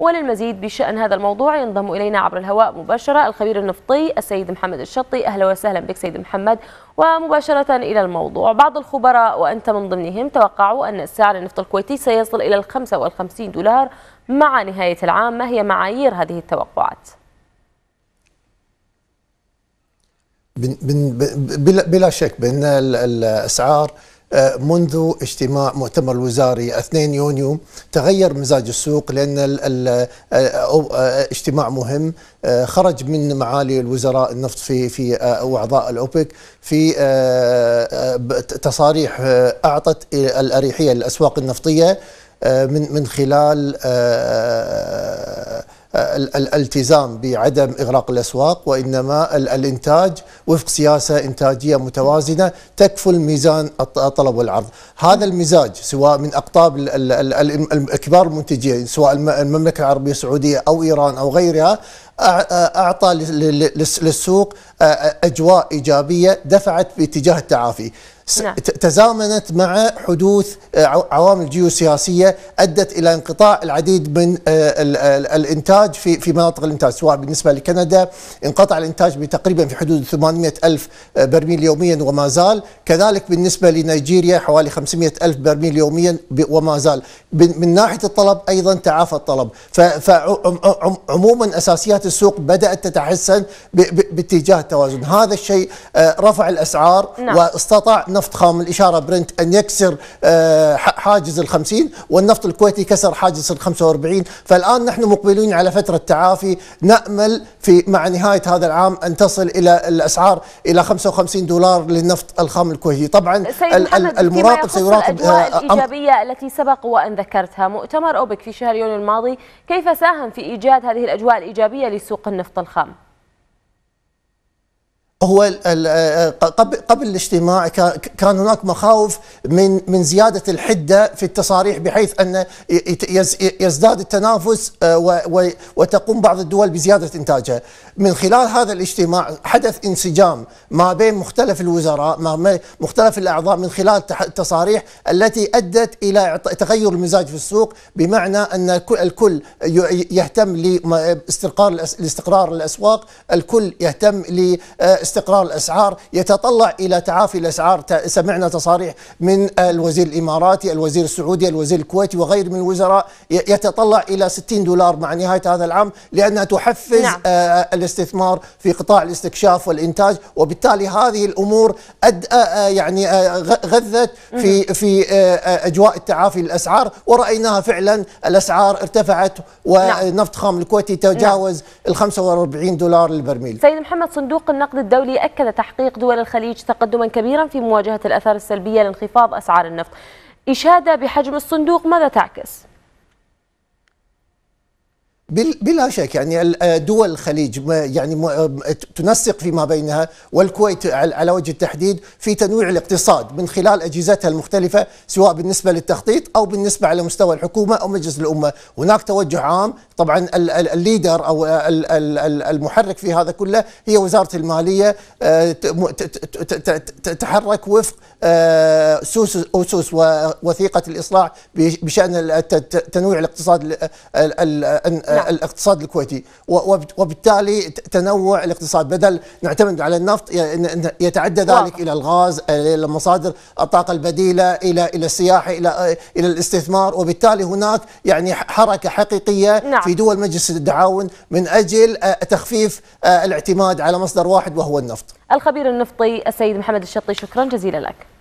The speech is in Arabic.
وللمزيد بشأن هذا الموضوع ينضم إلينا عبر الهواء مباشرة الخبير النفطي السيد محمد الشطي أهلا وسهلا بك سيد محمد ومباشرة إلى الموضوع بعض الخبراء وأنت من ضمنهم توقعوا أن سعر النفط الكويتي سيصل إلى ال 55 دولار مع نهاية العام ما هي معايير هذه التوقعات؟ بلا شك بأن الأسعار منذ اجتماع مؤتمر الوزاري 2 يونيو تغير مزاج السوق لأن اجتماع مهم آه، خرج من معالي الوزراء النفط في في آه، وأعضاء الأوبك في آه، تصاريح أعطت الأريحية للأسواق النفطية من من خلال الالتزام بعدم إغراق الاسواق وانما الانتاج وفق سياسه انتاجيه متوازنه تكفل ميزان الطلب والعرض، هذا المزاج سواء من اقطاب كبار المنتجين سواء المملكه العربيه السعوديه او ايران او غيرها اعطى للسوق اجواء ايجابيه دفعت باتجاه التعافي. نعم. تزامنت مع حدوث عوامل جيوسياسيه ادت الى انقطاع العديد من الانتاج في في مناطق الانتاج سواء بالنسبه لكندا انقطع الانتاج بتقريبا في حدود 800 الف برميل يوميا وما زال كذلك بالنسبه لنيجيريا حوالي 500 الف برميل يوميا وما زال من ناحيه الطلب ايضا تعافى الطلب فعموما اساسيات السوق بدأت تتحسن باتجاه التوازن هذا الشيء آه، رفع الأسعار نعم. واستطاع نفط خام الإشارة برنت أن يكسر آه، حاجز الخمسين والنفط الكويتي كسر حاجز الخمسة واربعين فالآن نحن مقبلين على فترة تعافي نأمل في مع نهاية هذا العام أن تصل إلى الأسعار إلى 55 دولار للنفط الخام الكويتي طبعا المراقب سيراقب آه، الإيجابية التي سبق وأن ذكرتها مؤتمر أوبك في شهر يونيو الماضي كيف ساهم في إيجاد هذه الأجواء الإيجابية سوق النفط الخام هو آه، آه، قبل الاجتماع كان هناك مخاوف من من زياده الحده في التصاريح بحيث ان يزداد التنافس آه، وتقوم بعض الدول بزياده انتاجها. من خلال هذا الاجتماع حدث انسجام ما بين مختلف الوزراء ما مختلف الاعضاء من خلال التصاريح التي ادت الى تغير المزاج في السوق بمعنى ان الكل يهتم لاستقرار الاسواق، الكل يهتم لاستقرار استقرار الأسعار يتطلع إلى تعافي الأسعار سمعنا تصاريح من الوزير الإماراتي الوزير السعودي الوزير الكويتي وغير من الوزراء يتطلع إلى 60 دولار مع نهاية هذا العام لأنها تحفز نعم. آه، الاستثمار في قطاع الاستكشاف والإنتاج وبالتالي هذه الأمور أد آه، آه، يعني غذت في في أجواء التعافي للأسعار ورأيناها فعلا الأسعار ارتفعت نعم. ونفط خام الكويتي تجاوز نعم. ال 45 دولار للبرميل سيد محمد صندوق النقد الدولي الدولي أكد تحقيق دول الخليج تقدما كبيرا في مواجهة الأثار السلبية لانخفاض أسعار النفط إشادة بحجم الصندوق ماذا تعكس؟ بلا شك يعني آه، دول الخليج يعني آه، تنسق فيما بينها والكويت على وجه التحديد في تنويع الاقتصاد من خلال اجهزتها المختلفه سواء بالنسبه للتخطيط او بالنسبه على مستوى الحكومه او مجلس الامه، هناك توجه عام طبعا الليدر او المحرك في هذا كله هي وزاره الماليه آه، تتحرك وفق أسس ووثيقة الاصلاح بشأن تنويع الاقتصاد نعم. الاقتصاد الكويتي وبالتالي تنوع الاقتصاد بدل نعتمد على النفط يتعدى ذلك إلى الغاز إلى مصادر الطاقة البديلة إلى إلى السياحة إلى إلى الاستثمار وبالتالي هناك يعني حركة حقيقية نعم. في دول مجلس التعاون من أجل آه، تخفيف آه، الاعتماد على مصدر واحد وهو النفط الخبير النفطي السيد محمد الشطي شكرا جزيلا لك